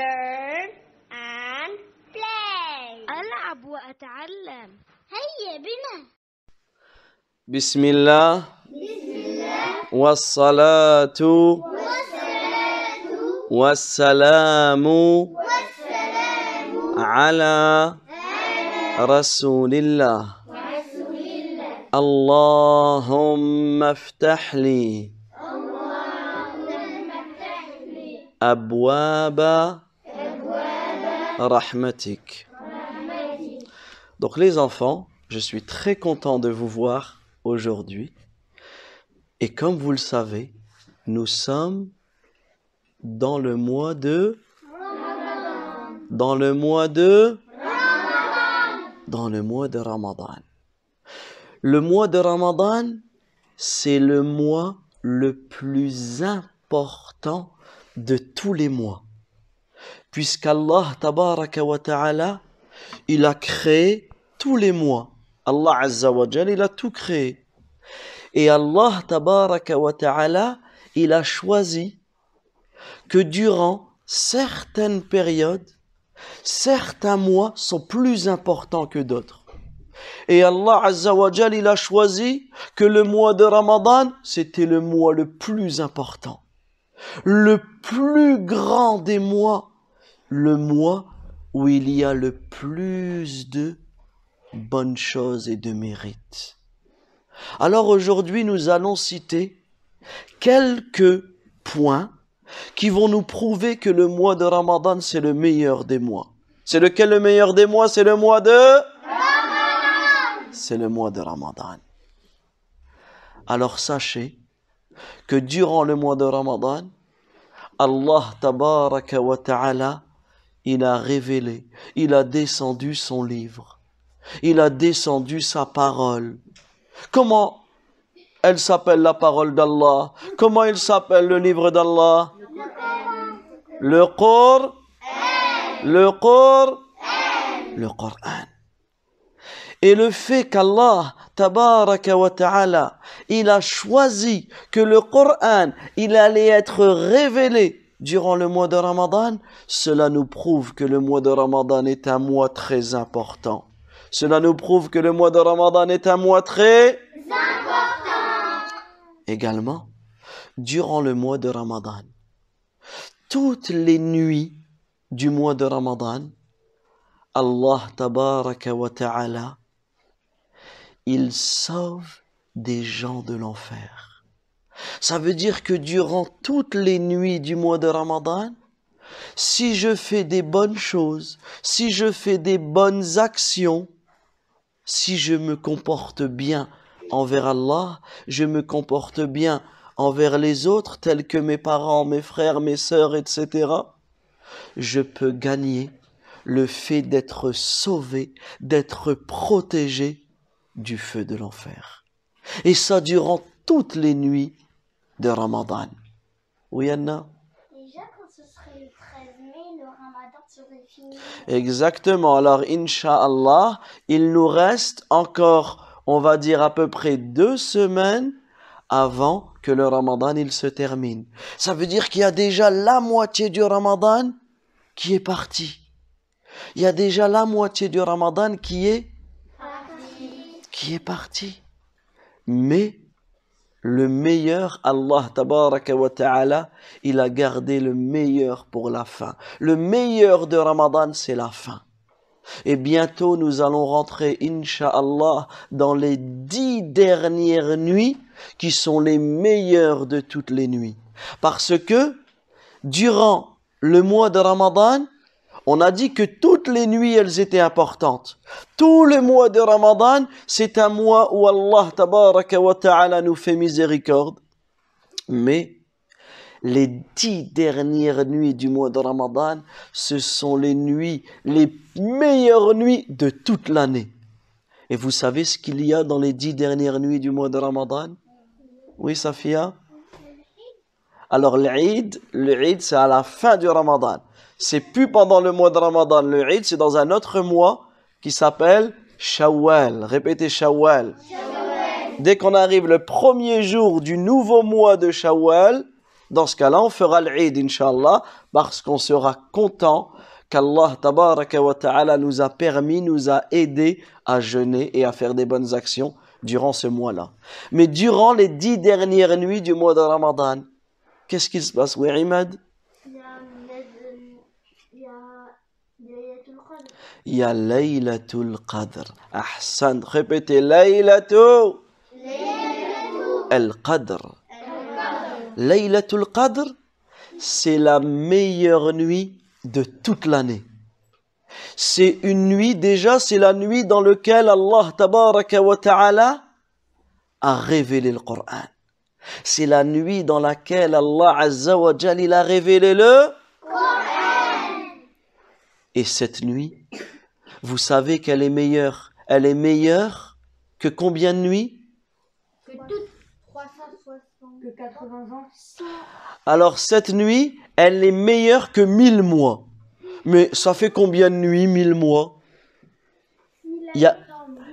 learn and play ألعب وأتعلم هيا بنا بسم الله بسم الله والصلاة والسلام والسلام على رسول الله, رسول الله اللهم افتح لي Abwaba Rahmatik. Donc les enfants, je suis très content de vous voir aujourd'hui. Et comme vous le savez, nous sommes dans le mois de dans le mois de dans le mois de Ramadan. Le mois de Ramadan, c'est le mois le plus important de tous les mois. Puisqu'Allah tabaraka wa ta'ala, il a créé tous les mois. Allah azza wa il a tout créé. Et Allah tabaraka wa ta'ala, il a choisi que durant certaines périodes, certains mois sont plus importants que d'autres. Et Allah Azza wa il a choisi que le mois de Ramadan, c'était le mois le plus important le plus grand des mois, le mois où il y a le plus de bonnes choses et de mérites. Alors aujourd'hui, nous allons citer quelques points qui vont nous prouver que le mois de Ramadan, c'est le meilleur des mois. C'est lequel le meilleur des mois C'est le mois de Ramadan. C'est le mois de Ramadan. Alors sachez que durant le mois de Ramadan, Allah tabaraka wa ta'ala, il a révélé, il a descendu son livre, il a descendu sa parole. Comment elle s'appelle la parole d'Allah Comment il s'appelle le livre d'Allah Le Coran. Le Coran. Le Coran. Et le fait qu'Allah, tabaraka wa ta'ala, il a choisi que le Coran, il allait être révélé durant le mois de Ramadan, cela nous prouve que le mois de Ramadan est un mois très important. Cela nous prouve que le mois de Ramadan est un mois très important. Également, durant le mois de Ramadan, toutes les nuits du mois de Ramadan, Allah tabaraka wa ta'ala il sauve des gens de l'enfer. Ça veut dire que durant toutes les nuits du mois de Ramadan, si je fais des bonnes choses, si je fais des bonnes actions, si je me comporte bien envers Allah, je me comporte bien envers les autres, tels que mes parents, mes frères, mes sœurs, etc., je peux gagner le fait d'être sauvé, d'être protégé du feu de l'enfer. Et ça durant toutes les nuits de Ramadan. Oui, Anna Déjà, quand ce serait 13 mai, le Ramadan serait fini. Exactement. Alors, Inch'Allah, il nous reste encore, on va dire, à peu près deux semaines avant que le Ramadan il se termine. Ça veut dire qu'il y a déjà la moitié du Ramadan qui est parti. Il y a déjà la moitié du Ramadan qui est qui est parti. Mais le meilleur, Allah tabaraka wa ta'ala, il a gardé le meilleur pour la fin. Le meilleur de Ramadan, c'est la fin. Et bientôt, nous allons rentrer, inshallah, dans les dix dernières nuits qui sont les meilleures de toutes les nuits. Parce que, durant le mois de Ramadan, on a dit que toutes les nuits, elles étaient importantes. Tout le mois de Ramadan, c'est un mois où Allah ta'ala nous fait miséricorde. Mais les dix dernières nuits du mois de Ramadan, ce sont les nuits, les meilleures nuits de toute l'année. Et vous savez ce qu'il y a dans les dix dernières nuits du mois de Ramadan Oui, Safia Alors l'Eid, l'Eid c'est à la fin du Ramadan. C'est plus pendant le mois de Ramadan. Le Eid, c'est dans un autre mois qui s'appelle Shawwal. Répétez Shawwal. Dès qu'on arrive le premier jour du nouveau mois de Shawwal, dans ce cas-là, on fera l'Eid, Inch'Allah, parce qu'on sera content qu'Allah ta'ala nous a permis, nous a aidés à jeûner et à faire des bonnes actions durant ce mois-là. Mais durant les dix dernières nuits du mois de Ramadan, qu'est-ce qui se passe, Imad il y a Laylatul Qadr. Ahsan, répétez Laylatul Al-Qadr. Laylatul Qadr, c'est la meilleure nuit de toute l'année. C'est une nuit déjà, c'est la nuit dans laquelle Allah tabaraka wa ta'ala a révélé le Coran. C'est la nuit dans laquelle Allah azza wa jal, a révélé le et cette nuit, vous savez qu'elle est meilleure. Elle est meilleure que combien de nuits Que toutes 360. 80 ans. Alors cette nuit, elle est meilleure que 1000 mois. Mais ça fait combien de nuits, 1000 mois Il y a,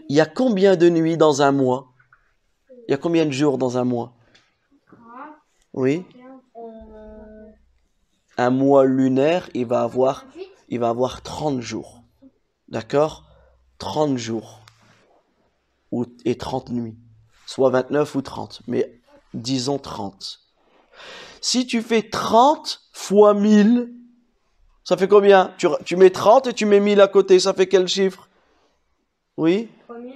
y a combien de nuits dans un mois Il y a combien de jours dans un mois Oui euh, Un mois lunaire, il va avoir il va avoir 30 jours. D'accord 30 jours et 30 nuits. Soit 29 ou 30, mais disons 30. Si tu fais 30 fois 1000, ça fait combien tu, tu, mets 30 et tu mets 1000 à côté, ça fait quel chiffre Oui 3000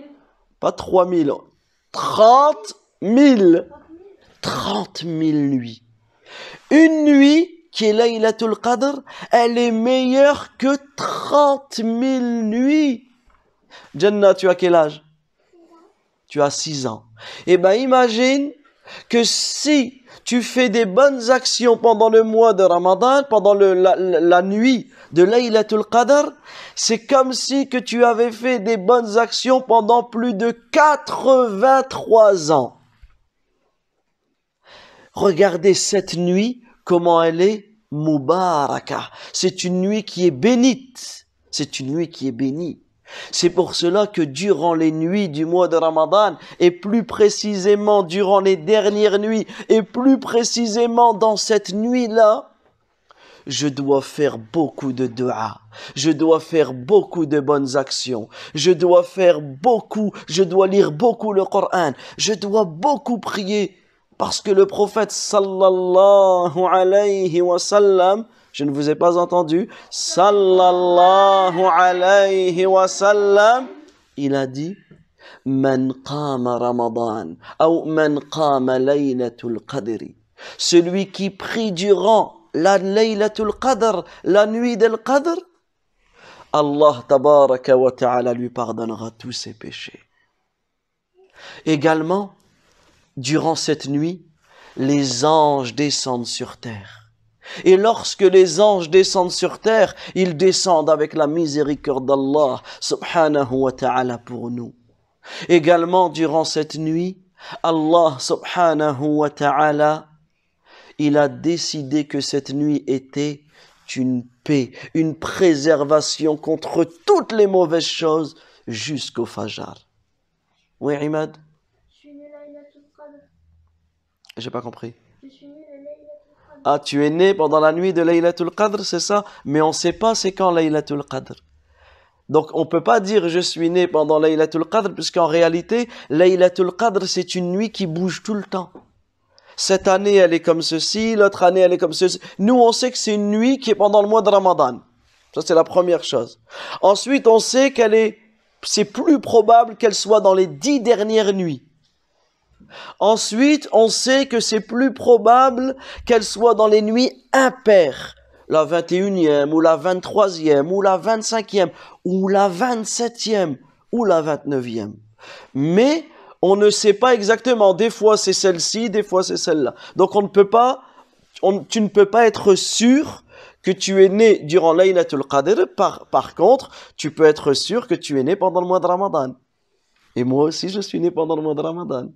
Pas 3000. 30 000. 30 000 nuits. Une nuit, qui est Laylatul Qadr, elle est meilleure que 30 000 nuits. Jenna, tu as quel âge Tu as 6 ans. Eh ben, imagine que si tu fais des bonnes actions pendant le mois de Ramadan, pendant la, nuit de Laylatul Qadr, c'est comme si que tu avais fait des bonnes actions pendant plus de 83 ans. Regardez cette nuit comment elle est Mubaraka. C'est une nuit qui est bénite. C'est une nuit qui est bénie. C'est pour cela que durant les nuits du mois de Ramadan, et plus précisément durant les dernières nuits, et plus précisément dans cette nuit-là, je dois faire beaucoup de dua, je dois faire beaucoup de bonnes actions, je dois faire beaucoup, je dois lire beaucoup le Coran, je dois beaucoup prier, parce que le prophète sallallahu alayhi wa sallam, je ne vous ai pas entendu, sallallahu alayhi wa sallam, il a dit Man qama Ramadan ou man qama laylatul qadri. Celui qui prie durant la qadr, la nuit del qadr, Allah tabaraka wa ta'ala lui pardonnera tous ses péchés. Également, Durant cette nuit, les anges descendent sur terre. Et lorsque les anges descendent sur terre, ils descendent avec la miséricorde d'Allah subhanahu wa ta'ala pour nous. Également durant cette nuit, Allah subhanahu wa ta'ala, il a décidé que cette nuit était une paix, une préservation contre toutes les mauvaises choses jusqu'au Fajr. Oui, Imad? J'ai pas compris. Ah, tu es né pendant la nuit de Laylatul Qadr, c'est ça Mais on ne sait pas c'est quand Laylatul Qadr. Donc on ne peut pas dire je suis né pendant Laylatul Qadr, puisqu'en réalité, Laylatul Qadr, c'est une nuit qui bouge tout le temps. Cette année, elle est comme ceci, l'autre année, elle est comme ceci. Nous, on sait que c'est une nuit qui est pendant le mois de Ramadan. Ça, c'est la première chose. Ensuite, on sait qu'elle est, c'est plus probable qu'elle soit dans les dix dernières nuits. Ensuite, on sait que c'est plus probable qu'elle soit dans les nuits impaires. La 21e, ou la 23e, ou la 25e, ou la 27e, ou la 29e. Mais on ne sait pas exactement. Des fois c'est celle-ci, des fois c'est celle-là. Donc on ne peut pas, tu ne peux pas être sûr que tu es né durant Laylatul Qadr. Par, par contre, tu peux être sûr que tu es né pendant le mois de Ramadan. Et moi aussi, je suis né pendant le mois de Ramadan.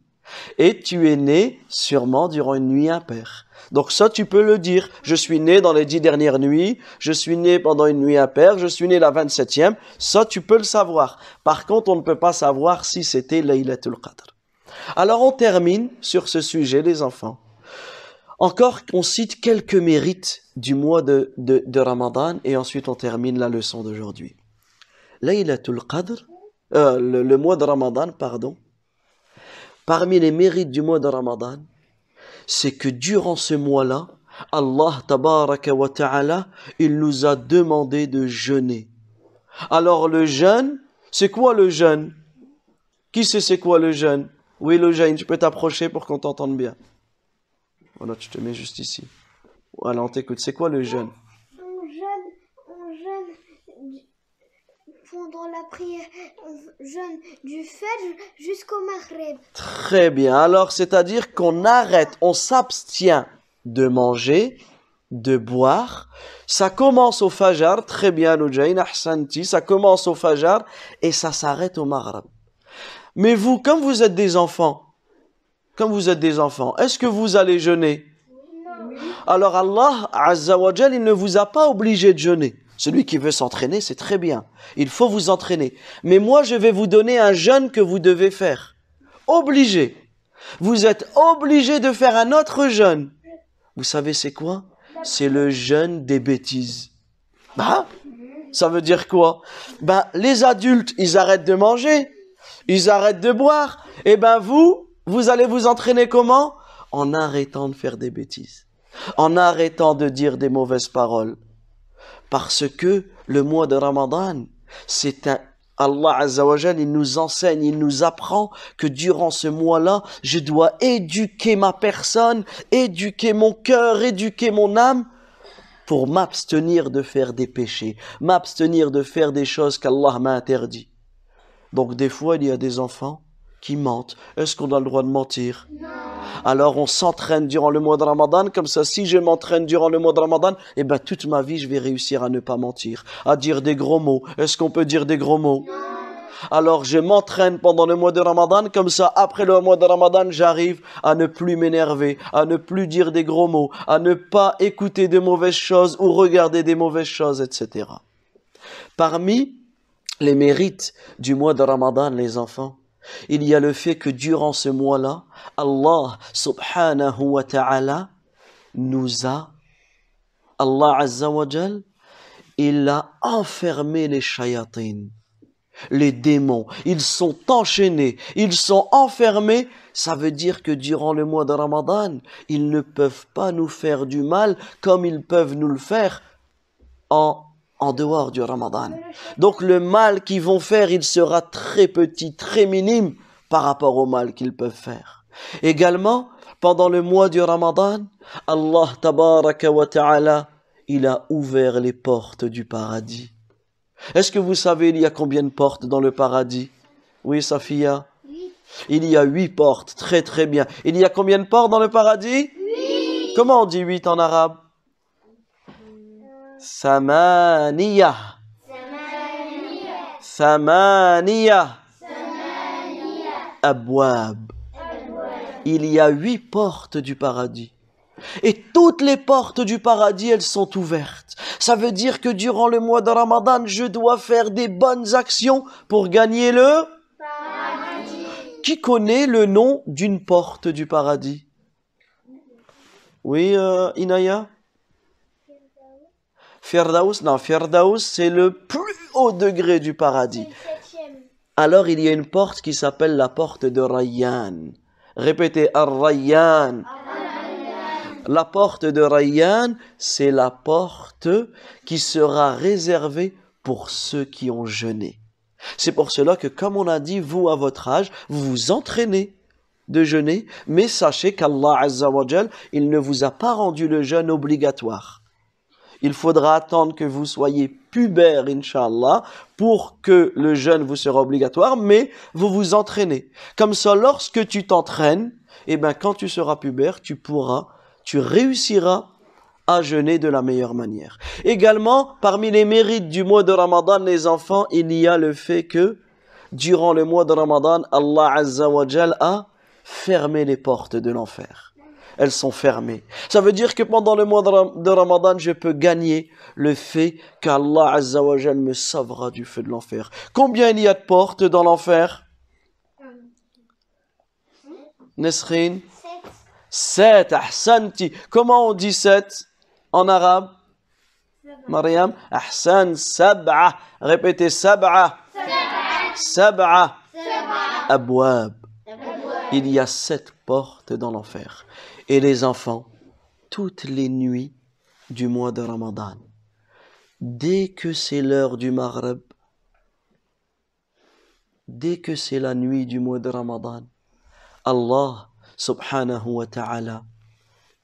Et tu es né sûrement durant une nuit impaire. Donc ça, tu peux le dire. Je suis né dans les dix dernières nuits, je suis né pendant une nuit impaire, je suis né la 27e. Ça, tu peux le savoir. Par contre, on ne peut pas savoir si c'était Laylatul Qadr. Alors on termine sur ce sujet, les enfants. Encore on cite quelques mérites du mois de, Ramadan et ensuite on termine la leçon d'aujourd'hui. Laylatul Qadr, euh, le mois de Ramadan, pardon, parmi les mérites du mois de Ramadan, c'est que durant ce mois-là, Allah tabaraka wa ta'ala, il nous a demandé de jeûner. Alors le jeûne, c'est quoi le jeûne Qui sait c'est quoi le jeûne Oui, le jeûne, tu peux t'approcher pour qu'on t'entende bien. Voilà, tu te mets juste ici. Voilà, on t'écoute. C'est quoi le jeûne dans la prière jeûne du Fajr jusqu'au Maghreb. Très bien. Alors, c'est-à-dire qu'on arrête, on s'abstient de manger, de boire. Ça commence au Fajr, très bien, Nujayn, Ahsanti, ça commence au Fajr et ça s'arrête au Maghreb. Mais vous, comme vous êtes des enfants, comme vous êtes des enfants, est-ce que vous allez jeûner Alors Allah Azza il ne vous a pas obligé de jeûner. Celui qui veut s'entraîner, c'est très bien. Il faut vous entraîner. Mais moi, je vais vous donner un jeûne que vous devez faire. Obligé. Vous êtes obligé de faire un autre jeûne. Vous savez, c'est quoi C'est le jeûne des bêtises. Bah, ça veut dire quoi Ben, les adultes, ils arrêtent de manger, ils arrêtent de boire. Et eh ben, vous, vous allez vous entraîner comment En arrêtant de faire des bêtises, en arrêtant de dire des mauvaises paroles, parce que le mois de Ramadan, c'est un Allah Azzawajal, il nous enseigne, il nous apprend que durant ce mois-là, je dois éduquer ma personne, éduquer mon cœur, éduquer mon âme pour m'abstenir de faire des péchés, m'abstenir de faire des choses qu'Allah m'a interdit. Donc des fois, il y a des enfants qui mentent. Est-ce qu'on a le droit de mentir Alors on s'entraîne durant le mois de Ramadan, comme ça si je m'entraîne durant le mois de Ramadan, et eh ben toute ma vie je vais réussir à ne pas mentir, à dire des gros mots. Est-ce qu'on peut dire des gros mots Alors je m'entraîne pendant le mois de Ramadan, comme ça après le mois de Ramadan, j'arrive à ne plus m'énerver, à ne plus dire des gros mots, à ne pas écouter de mauvaises choses ou regarder des mauvaises choses, etc. Parmi les mérites du mois de Ramadan, les enfants, il y a le fait que durant ce mois-là, Allah subhanahu wa ta'ala nous a, Allah azza wa jal, il a enfermé les chayatines, les démons. Ils sont enchaînés, ils sont enfermés. Ça veut dire que durant le mois de Ramadan, ils ne peuvent pas nous faire du mal comme ils peuvent nous le faire en en dehors du Ramadan. Donc le mal qu'ils vont faire, il sera très petit, très minime par rapport au mal qu'ils peuvent faire. Également, pendant le mois du Ramadan, Allah tabaraka wa ta'ala, il a ouvert les portes du paradis. Est-ce que vous savez il y a combien de portes dans le paradis Oui, Safia Il y a huit portes, très très bien. Il y a combien de portes dans le paradis Comment on dit huit en arabe Samania. ثمانية أبواب Il y a huit portes du paradis. Et toutes les portes du paradis, elles sont ouvertes. Ça veut dire que durant le mois de Ramadan, je dois faire des bonnes actions pour gagner le paradis. Qui connaît le nom d'une porte du paradis Oui, euh, Inaya Firdaus, non, Firdaus, c'est le plus haut degré du paradis. Alors il y a une porte qui s'appelle la porte de Rayyan. Répétez, Ar-Rayyan. La porte de Rayyan, c'est la porte qui sera réservée pour ceux qui ont jeûné. C'est pour cela que, comme on a dit, vous, à votre âge, vous vous entraînez de jeûner, mais sachez qu'Allah Azzawajal, il ne vous a pas rendu le jeûne obligatoire il faudra attendre que vous soyez pubère, inshallah pour que le jeûne vous sera obligatoire, mais vous vous entraînez. Comme ça, lorsque tu t'entraînes, eh ben, quand tu seras pubère, tu pourras, tu réussiras à jeûner de la meilleure manière. Également, parmi les mérites du mois de Ramadan, les enfants, il y a le fait que, durant le mois de Ramadan, Allah Azza wa a fermé les portes de l'enfer elles sont fermées. Ça veut dire que pendant le mois de Ramadan, je peux gagner le fait qu'Allah Azzawajal me sauvera du feu de l'enfer. Combien il y a de portes dans l'enfer euh, Nesrine 7. Ahsanti. Comment on dit 7 en arabe Mariam Ahsan, sab'a. Répétez sab'a. Sab'a. Abouab. Il y a sept portes dans l'enfer et les enfants toutes les nuits du mois de Ramadan. Dès que c'est l'heure du Maghreb, dès que c'est la nuit du mois de Ramadan, Allah subhanahu wa ta'ala,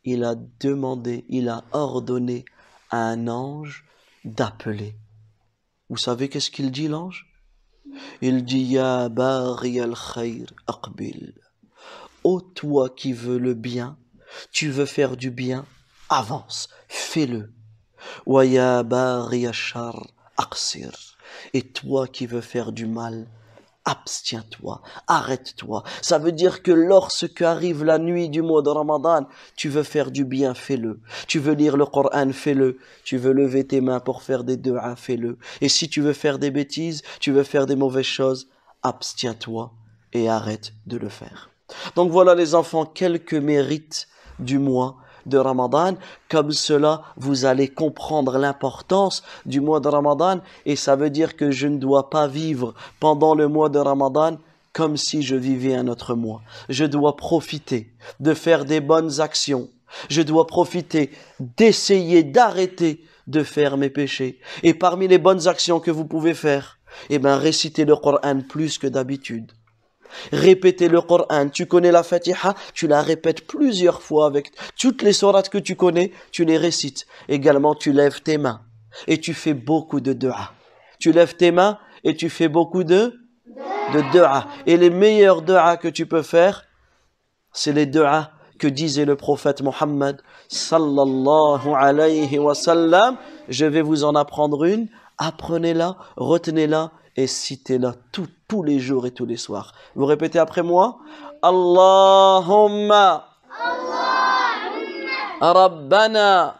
il a demandé, il a ordonné à un ange d'appeler. Vous savez qu'est-ce qu'il dit l'ange Il dit Ya Bari al-Khair akbil. Ô toi qui veux le bien, tu veux faire du bien, avance, fais-le. Et toi qui veux faire du mal, abstiens-toi, arrête-toi. Ça veut dire que lorsque arrive la nuit du mois de Ramadan, tu veux faire du bien, fais-le. Tu veux lire le Coran, fais-le. Tu veux lever tes mains pour faire des deux fais-le. Et si tu veux faire des bêtises, tu veux faire des mauvaises choses, abstiens-toi et arrête de le faire. Donc voilà les enfants, quelques mérites du mois de Ramadan. Comme cela, vous allez comprendre l'importance du mois de Ramadan et ça veut dire que je ne dois pas vivre pendant le mois de Ramadan comme si je vivais un autre mois. Je dois profiter de faire des bonnes actions. Je dois profiter d'essayer d'arrêter de faire mes péchés. Et parmi les bonnes actions que vous pouvez faire, eh bien, réciter le Coran plus que d'habitude. Répétez le Coran. Tu connais la Fatiha, tu la répètes plusieurs fois avec toutes les sourates que tu connais, tu les récites. Également, tu lèves tes mains et tu fais beaucoup de dua. Tu lèves tes mains et tu fais beaucoup de de dua. Et les meilleurs dua que tu peux faire, c'est les dua que disait le prophète Mohammed sallallahu alayhi wa sallam. Je vais vous en apprendre une. Apprenez-la, retenez-la et citez-la tous les jours et tous les soirs. Vous répétez après moi Allahumma, Allahumma Rabbana,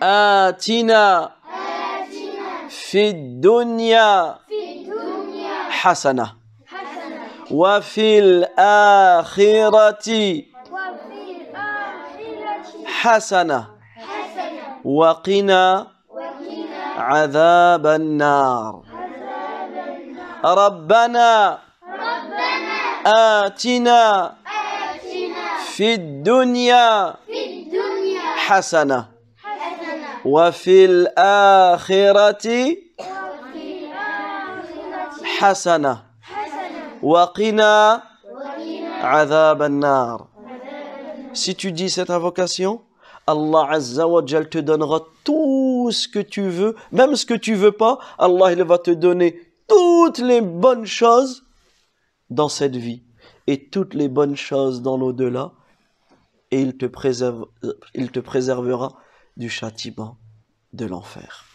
Rabbana Atina, Atina Fi dunya Hasana Wa fil akhirati Hasana Wa qina ربنا آتنا في الدنيا حسنة وفي الآخرة حسنة وقنا عذاب Si tu dis cette invocation, Allah Azza Jal te donnera tout ce que tu veux, même ce que tu veux pas, Allah il va te donner toutes les bonnes choses dans cette vie et toutes les bonnes choses dans l'au-delà et il te, préserve, il te préservera du châtiment de l'enfer.